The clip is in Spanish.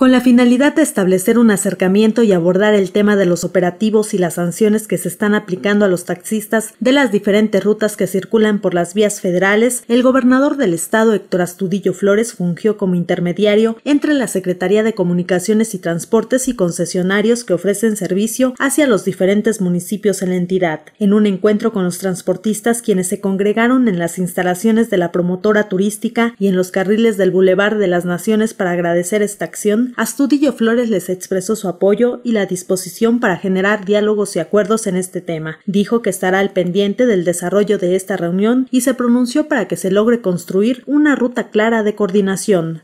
con la finalidad de establecer un acercamiento y abordar el tema de los operativos y las sanciones que se están aplicando a los taxistas de las diferentes rutas que circulan por las vías federales, el gobernador del estado Héctor Astudillo Flores fungió como intermediario entre la Secretaría de Comunicaciones y Transportes y concesionarios que ofrecen servicio hacia los diferentes municipios en la entidad, en un encuentro con los transportistas quienes se congregaron en las instalaciones de la promotora turística y en los carriles del bulevar de las Naciones para agradecer esta acción Astudillo Flores les expresó su apoyo y la disposición para generar diálogos y acuerdos en este tema. Dijo que estará al pendiente del desarrollo de esta reunión y se pronunció para que se logre construir una ruta clara de coordinación.